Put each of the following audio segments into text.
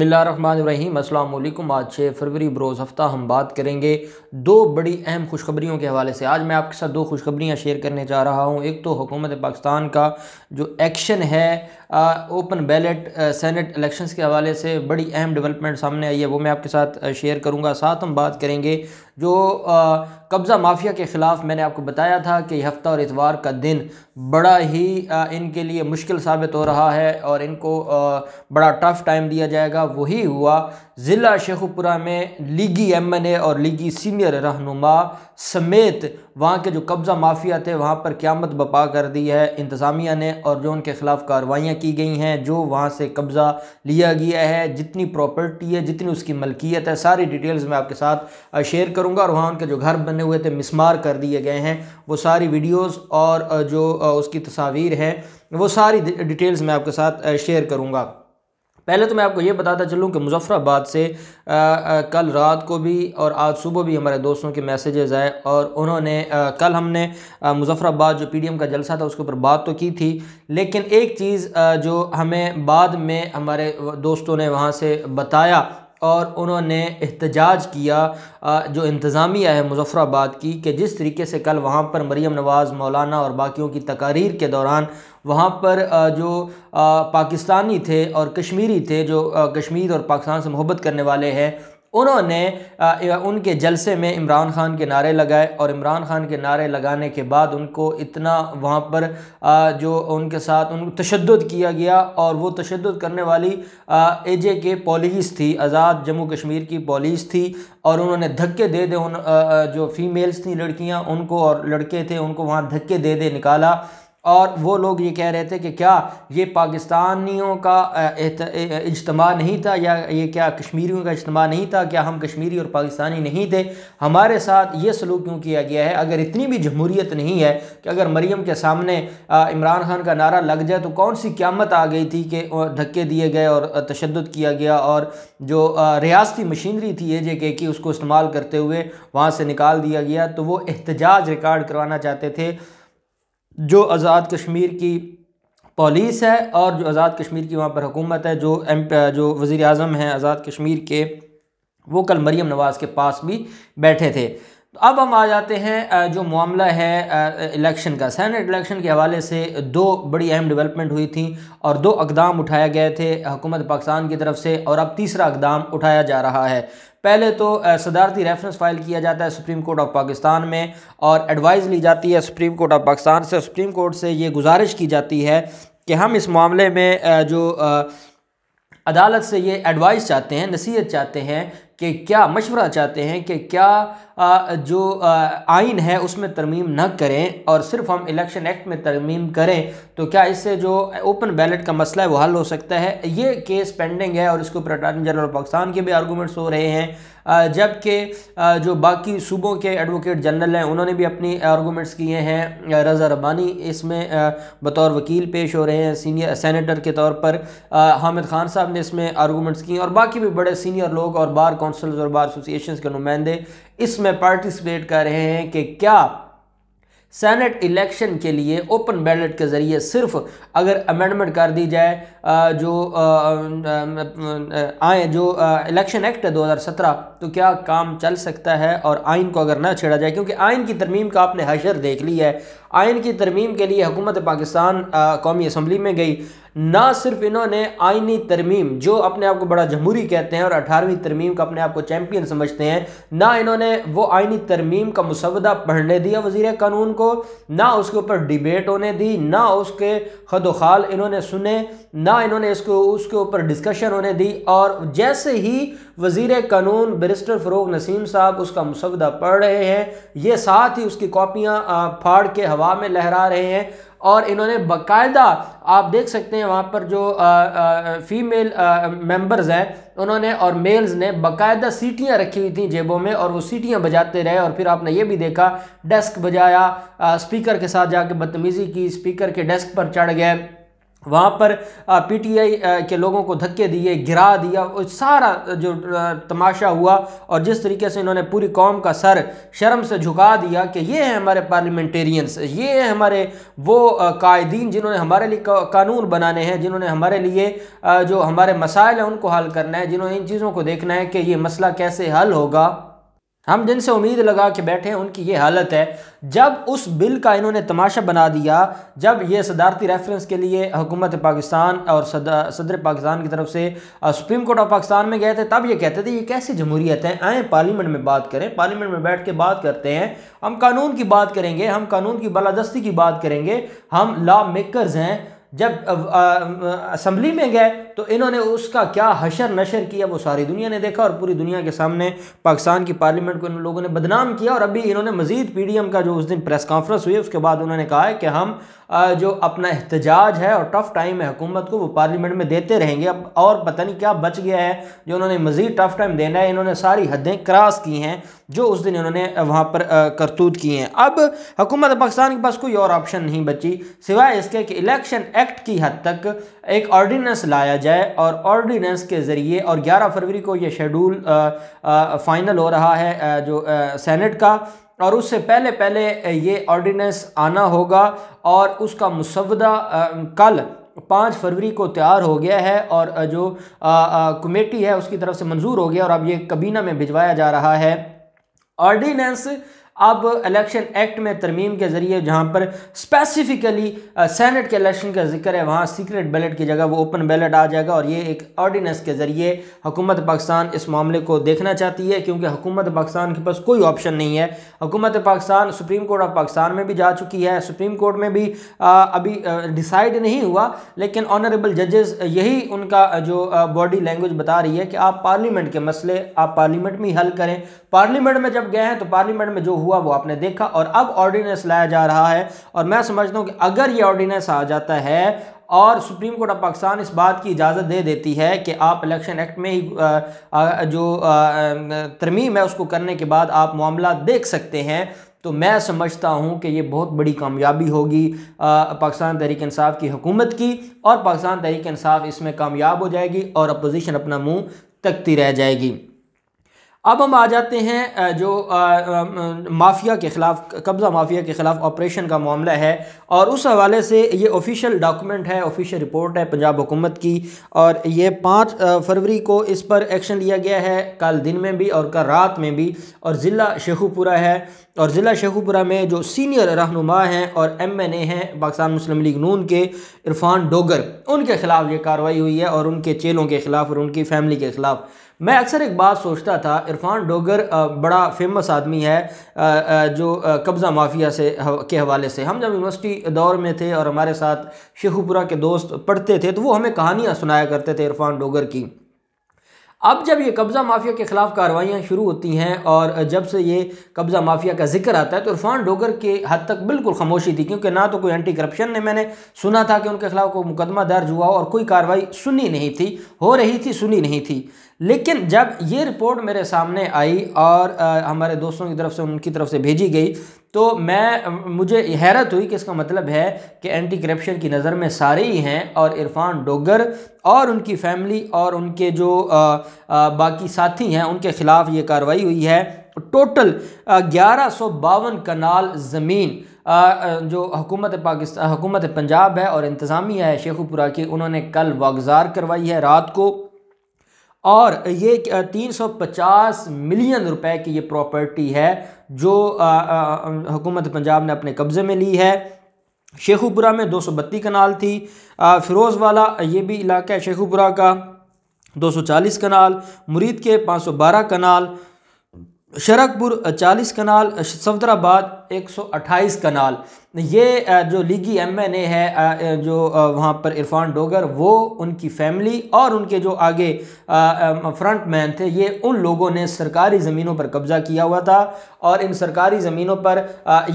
मिल्लाम अल्लाम आज छः फरवरी बरोज़ हफ़्ता हम बात करेंगे दो बड़ी अहम खुशखबरियों के हवाले से आज मैं आपके साथ दो खुशखबरियाँ शेयर करने जा रहा हूँ एक तो हुकूमत पाकिस्तान का जो एक्शन है आ, ओपन बैलेट सेनेट इलेक्शंस के हवाले से बड़ी अहम डेवलपमेंट सामने आई है वो मैं आपके साथ शेयर करूँगा साथ हम बात करेंगे जो कब्ज़ा माफिया के ख़िलाफ़ मैंने आपको बताया था कि हफ़्ता और इतवार का दिन बड़ा ही आ, इनके लिए मुश्किल साबित हो रहा है और इनको आ, बड़ा टफ़ टाइम दिया जाएगा वही हुआ ज़िला शेखुपुरा में लीगी एम एन ए और लीगी सीनियर रहनुमा समेत वहाँ के जो कब्ज़ा माफिया थे वहाँ पर क़्यामत बपा कर दी है इंतज़ामिया ने और जो उनके ख़िलाफ़ कार्रवाइयाँ की गई हैं जो वहाँ से कब्ज़ा लिया गया है जितनी प्रॉपर्टी है जितनी उसकी मलकियत है सारी डिटेल्स मैं आपके साथ शेयर करूँगा और वहाँ उनके जो घर बने हुए थे मिसमार कर दिए गए हैं वो सारी वीडियोज़ और जो उसकी तस्वीर हैं वो सारी डिटेल्स मैं आपके साथ शेयर करूँगा पहले तो मैं आपको ये बताता चलूँ कि मुजफ़राबाद से आ, आ, कल रात को भी और आज सुबह भी हमारे दोस्तों के मैसेजेस आए और उन्होंने आ, कल हमने मुजफ़राबाद जो पीडीएम का जलसा था उसके ऊपर बात तो की थी लेकिन एक चीज़ जो हमें बाद में हमारे दोस्तों ने वहाँ से बताया और उन्होंने एहतजाज किया जो इंतज़ामिया है मुजफ़राबाद की कि जिस तरीके से कल वहाँ पर मरीम नवाज़ मौलाना और बाकियों की तकारीर के दौरान वहाँ पर जो पाकिस्तानी थे और कश्मीरी थे जो कश्मीर और पाकिस्तान से मोहब्बत करने वाले हैं उन्होंने उनके जलसे में इमरान खान के नारे लगाए और इमरान खान के नारे लगाने के बाद उनको इतना वहाँ पर जो उनके साथ उन तशद किया गया और वो तशद करने वाली ए जे के पॉलिस थी आज़ाद जम्मू कश्मीर की पॉलिस थी और उन्होंने धक्के दे दे उन जो फीमेल्स थी लड़कियाँ उनको और लड़के थे उनको वहाँ धक्के दे दे निकाला और वो लोग ये कह रहे थे कि क्या ये पाकिस्तानियों का इजतम नहीं था या ये क्या कश्मीरियों का इज्तम नहीं था क्या हम कश्मीरी और पाकिस्तानी नहीं थे हमारे साथ ये सलूक क्यों किया गया है अगर इतनी भी जमहूरीत नहीं है कि अगर मरीम के सामने इमरान खान का नारा लग जाए तो कौन सी क्यामत आ गई थी कि धक्के दिए गए और तशद किया गया और जो रियासती मशीनरी थी ए जे के की उसको इस्तेमाल करते हुए वहाँ से निकाल दिया गया तो वो एहतजाज रिकॉर्ड करवाना चाहते थे जो आज़ाद कश्मीर की पुलिस है और जो आज़ाद कश्मीर की वहाँ पर हुकूमत है जो एम जो वज़ी अजम हैं आज़ाद कश्मीर के वो कल मरीम नवाज़ के पास भी बैठे थे तो अब हम आ जाते हैं जो मामला है इलेक्शन का सैनट इलेक्शन के हवाले से दो बड़ी अहम डेवलपमेंट हुई थी और दो अकदाम उठाए गए थे हुकूमत पाकिस्तान की तरफ से और अब तीसरा अकदाम उठाया जा रहा है पहले तो सदारती रेफरेंस फाइल किया जाता है सुप्रीम कोर्ट ऑफ पाकिस्तान में और एडवाइस ली जाती है सुप्रीम कोर्ट ऑफ पाकिस्तान से सुप्रीम कोर्ट से ये गुजारिश की जाती है कि हम इस मामले में जो अदालत से ये एडवाइस चाहते हैं नसीहत चाहते हैं कि क्या मशवरा चाहते हैं कि क्या जो आइन है उसमें तरमीम न करें और सिर्फ हम इलेक्शन एक्ट में तरमीम करें तो क्या इससे जो ओपन बैलेट का मसला है वो हल हो सकता है ये केस पेंडिंग है और इसके ऊपर अटारनी जनरल पाकिस्तान के भी आर्गूमेंट्स हो रहे हैं जबकि जो बाकी सूबों के एडवोकेट जनरल हैं उन्होंने भी अपनी आर्गूमेंट्स किए हैं रज़ा रबानी इसमें बतौर वकील पेश हो रहे हैं सीनियर सैनिटर के तौर पर हामिद खान साहब ने इसमें आर्गूमेंट्स किए और बाकी भी बड़े सीनियर लोग और बार काउंसिल्स और बार एसोसिएशन के नुमाइंदे इसमें पार्टिसिपेट कर रहे हैं कि क्या सेनेट इलेक्शन के लिए ओपन बैलेट के ज़रिए सिर्फ अगर अमेंडमेंट कर दी जाए जो आए जो इलेक्शन एक्ट है 2017 तो क्या काम चल सकता है और आइन को अगर ना छेड़ा जाए क्योंकि आइन की तरमीम का आपने हशर देख ली है आइन की तरमीम के लिए हुकूमत पाकिस्तान कौमी असम्बली में गई ना सिर्फ इन्होंने आइनी तरमीम जो अपने आप को बड़ा जमहूरी कहते हैं और अठारहवीं तरमीम का अपने आप को चैम्पियन समझते हैं ना इन्होंने वो आइनी तरमीम का मुसवदा पढ़ने दिया वजीर कानून को ना उसके ऊपर डिबेट होने दी ना उसके ख़ाल इन्होंने सुने ना इन्होंने इसको उसके ऊपर डिस्कशन होने दी और जैसे ही वजीर कानून बरिस्टर फ़रोग नसीम साहब उसका मुसवदा पढ़ रहे हैं ये साथ ही उसकी कापियाँ फाड़ के हवा हवा में लहरा रहे हैं और इन्होंने बकायदा आप देख सकते हैं वहाँ पर जो आ, आ, फीमेल मेंबर्स हैं उन्होंने और मेल्स ने बकायदा सीटियाँ रखी हुई थी जेबों में और वो सीटियाँ बजाते रहे और फिर आपने ये भी देखा डेस्क बजाया आ, स्पीकर के साथ जाके बदतमीज़ी की स्पीकर के डेस्क पर चढ़ गए वहाँ पर पीटीआई के लोगों को धक्के दिए गिरा दिया और सारा जो तमाशा हुआ और जिस तरीके से इन्होंने पूरी कौम का सर शर्म से झुका दिया कि ये हैं हमारे पार्लियामेंटेरियंस ये हैं हमारे वो कायदीन जिन्होंने हमारे लिए कानून बनाने हैं जिन्होंने हमारे लिए जो हमारे मसाइल हैं उनको हल करना है जिन्होंने इन चीज़ों को देखना है कि ये मसला कैसे हल होगा हम जिनसे उम्मीद लगा के बैठे हैं उनकी ये हालत है जब उस बिल का इन्होंने तमाशा बना दिया जब ये सदारती रेफरेंस के लिए हुकूमत पाकिस्तान और सदर पाकिस्तान की तरफ से सुप्रीम कोर्ट ऑफ पाकिस्तान में गए थे तब ये कहते थे ये कैसी जमहूरियत है आए पार्लियामेंट में बात करें पार्लियामेंट में बैठ के बात करते हैं हम कानून की बात करेंगे हम कानून की बालादस्ती की बात करेंगे हम लॉ मेकर्स हैं जब असम्बली में गए तो इन्होंने उसका क्या हशर नशर किया वो सारी दुनिया ने देखा और पूरी दुनिया के सामने पाकिस्तान की पार्लियामेंट को इन लोगों ने बदनाम किया और अभी इन्होंने मजीद पी डी एम का जो उस दिन प्रेस कॉन्फ्रेंस हुई उसके बाद उन्होंने कहा है कि हम जो अपना एहतजाज है और टफ़ टाइम है हुकूमत को वो पार्लियामेंट में देते रहेंगे अब और पता नहीं क्या बच गया है जो उन्होंने मज़ीद टफ़ टाइम देना है इन्होंने सारी हदें क्रॉस की हैं जो उस दिन इन्होंने वहाँ पर करतूत की हैं अब हुकूमत पाकिस्तान के पास कोई और ऑप्शन नहीं बची सिवाय इसके कि इलेक्शन एक्ट की हद तक एक ऑर्डिनेंस लाया जाए और ऑर्डिनेंस के ज़रिए और 11 फरवरी को ये शेड्यूल फाइनल हो रहा है आ, जो आ, सेनेट का और उससे पहले पहले ये ऑर्डिनेंस आना होगा और उसका मुसवदा कल पाँच फरवरी को तैयार हो गया है और जो कमेटी है उसकी तरफ से मंजूर हो गया और अब ये कबीना में भिजवाया जा रहा है ऑर्डिनेंस अब इलेक्शन एक्ट में तरमीम के ज़रिए जहाँ पर स्पेसिफ़िकली सैनट uh, के इलेक्शन का जिक्र है वहाँ सीक्रेट बैलेट की जगह वो ओपन बैलेट आ जाएगा और ये एक ऑर्डीनेंस के ज़रिए हुकूमत पाकिस्तान इस मामले को देखना चाहती है क्योंकि हुकूमत पाकिस्तान के पास कोई ऑप्शन नहीं है हुकूमत Pakistan supreme court of Pakistan में भी जा चुकी है सुप्रीम कोर्ट में भी आ, uh, अभी डिसाइड uh, नहीं हुआ लेकिन ऑनरेबल जजेस यही उनका जो बॉडी लैंग्वेज बता रही है कि आप पार्लियामेंट के मसले आप पार्लियामेंट में ही हल करें पार्लियामेंट में जब गए हैं तो पार्लियामेंट में जो हुआ वो आपने देखा और अब ऑर्डिनेंस लाया जा रहा है और मैं समझता हूँ कि अगर ये ऑर्डिनेंस आ जाता है और सुप्रीम कोर्ट ऑफ पाकिस्तान इस बात की इजाज़त दे देती है कि आप इलेक्शन एक्ट में ही जो तरमीम है उसको करने के बाद आप मामला देख सकते हैं तो मैं समझता हूँ कि ये बहुत बड़ी कामयाबी होगी पाकिस्तान तहरीक इंसाफ की हुकूमत की और पाकिस्तान तहरीक इंसाफ इसमें कामयाब हो जाएगी और अपोजिशन अपना मुंह तकती रह जाएगी अब हम आ जाते हैं जो माफिया के ख़िलाफ़ कब्ज़ा माफिया के ख़िलाफ़ ऑपरेशन का मामला है और उस हवाले से ये ऑफिशियल डॉक्यूमेंट है ऑफिशियल रिपोर्ट है पंजाब हुकूमत की और ये पाँच फरवरी को इस पर एक्शन लिया गया है कल दिन में भी और कल रात में भी और ज़िला शेखुपुरा है और ज़िला शेखुपुरा में जो सीनियर रहनुमा हैं और एम एन ए हैं पाकिस्तान मुस्लिम लीग नून के इरफान डोगर उनके ख़िलाफ़ ये कार्रवाई हुई है और उनके चेलों के ख़िलाफ़ और उनकी फैमिली के ख़िलाफ़ मैं अक्सर एक बात सोचता था इरफान डोगर बड़ा फेमस आदमी है जो कब्ज़ा माफिया से के हवाले से हम जब यूनिवर्सिटी दौर में थे और हमारे साथ शेखुपुरा के दोस्त पढ़ते थे तो वो हमें कहानियाँ सुनाया करते थे इरफान डोगर की अब जब ये कब्ज़ा माफिया के ख़िलाफ़ कार्रवाइयाँ शुरू होती हैं और जब से ये कब्ज़ा माफिया का जिक्र आता है तो इरफान डोगर के हद तक बिल्कुल खामोशी थी क्योंकि ना तो कोई एंटी करप्शन ने मैंने सुना था कि उनके खिलाफ कोई मुकदमा दर्ज हुआ और कोई कार्रवाई सुनी नहीं थी हो रही थी सुनी नहीं थी लेकिन जब ये रिपोर्ट मेरे सामने आई और आ, हमारे दोस्तों की तरफ से उनकी तरफ से भेजी गई तो मैं मुझे हैरत हुई कि इसका मतलब है कि एंटी करप्शन की नज़र में सारे ही हैं और इरफान डोगर और उनकी फैमिली और उनके जो आ, आ, बाकी साथी हैं उनके ख़िलाफ़ ये कार्रवाई हुई है टोटल ग्यारह सौ बावन कनाल ज़मीन जो हुकूमत पाकिस्तान हुकूमत पंजाब है और इंतज़ामिया है शेखुपुरा की उन्होंने कल वागजार करवाई है रात को और ये 350 मिलियन रुपए की ये प्रॉपर्टी है जो हुकूमत पंजाब ने अपने कब्ज़े में ली है शेखुपुरा में दो सौ बत्ती कनाल थी फिरोज़ वाला ये भी इलाका है शेखुपुरा का 240 कनाल मुरीद के 512 कनाल शरकपुर चालीस कनाल सफदराबाद एक सौ अट्ठाईस कनाल ये जो लीगी एम एन ए है जो वहाँ पर इरफान डोगर वो उनकी फैमिली और उनके जो आगे फ्रंट मैन थे ये उन लोगों ने सरकारी ज़मीनों पर कब्ज़ा किया हुआ था और इन सरकारी ज़मीनों पर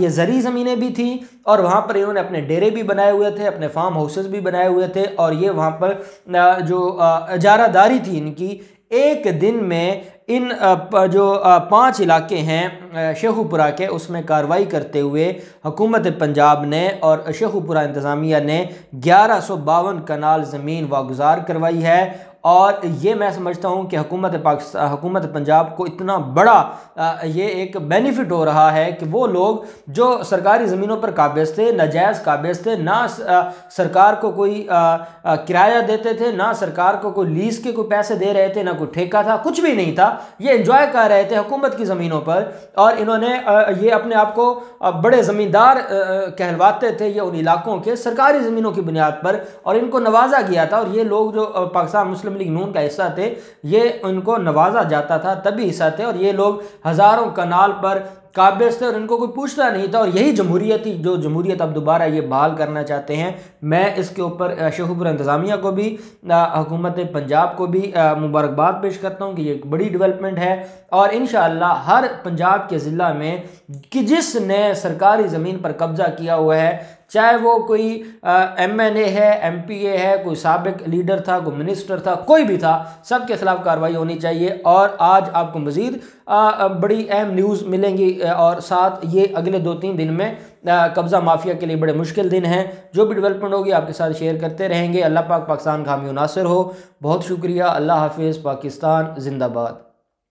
ये ज़री ज़मीनें भी थीं और वहाँ पर इन्होंने अपने डेरे भी बनाए हुए थे अपने फार्म हाउसेज़ भी बनाए हुए थे और ये वहाँ पर जो इजारादारी थी इनकी एक दिन में इन जो पांच इलाके हैं शेखुपुरा के उसमें कार्रवाई करते हुए हुकूमत पंजाब ने और शेखुपुरा इंतज़ामिया ने ग्यारह सौ बावन कनाल ज़मीन वागुजार करवाई है और ये मैं समझता हूँ कि हकूमत पाकिस्तान हुकूमत पंजाब को इतना बड़ा ये एक बेनिफिट हो रहा है कि वो लोग जो सरकारी ज़मीनों पर काबिज थे नाजायज़ काबिज थे ना सरकार को कोई किराया देते थे ना सरकार को कोई लीज़ के कोई पैसे दे रहे थे ना कोई ठेका था कुछ भी नहीं था ये इन्जॉय कर रहे थे हकूमत की ज़मीनों पर और इन्होंने ये अपने आप को बड़े ज़मींदार कहलवाते थे ये उन इलाकों के सरकारी ज़मीनों की बुनियाद पर और इनको नवाजा गया था और ये लोग जो पाकिस्तान मुस्लिम रिपब्लिक नून का हिस्सा थे ये उनको नवाजा जाता था तभी हिस्सा थे और ये लोग हज़ारों कनाल पर काबिल थे और इनको कोई पूछता नहीं था और यही जमहूरियत थी जो जमहूरियत अब दोबारा ये बहाल करना चाहते हैं मैं इसके ऊपर शहूबर इंतज़ामिया को भी हुकूमत पंजाब को भी मुबारकबाद पेश करता हूँ कि ये एक बड़ी डेवलपमेंट है और इन हर पंजाब के ज़िला में कि जिसने सरकारी ज़मीन पर कब्ज़ा किया हुआ है चाहे वो कोई एम एन ए है एम पी ए है कोई सबक लीडर था कोई मिनिस्टर था कोई भी था सब के खिलाफ कार्रवाई होनी चाहिए और आज आपको मज़ीद बड़ी अहम न्यूज़ मिलेंगी और साथ ये अगले दो तीन दिन में कब्ज़ा माफिया के लिए बड़े मुश्किल दिन हैं जो भी डेवलपमेंट होगी आपके साथ शेयर करते रहेंगे अल्लाह पाक पाकिस्तान का हामी नासिर हो बहुत शुक्रिया अल्लाह हाफिज़ पाकिस्तान जिंदाबाद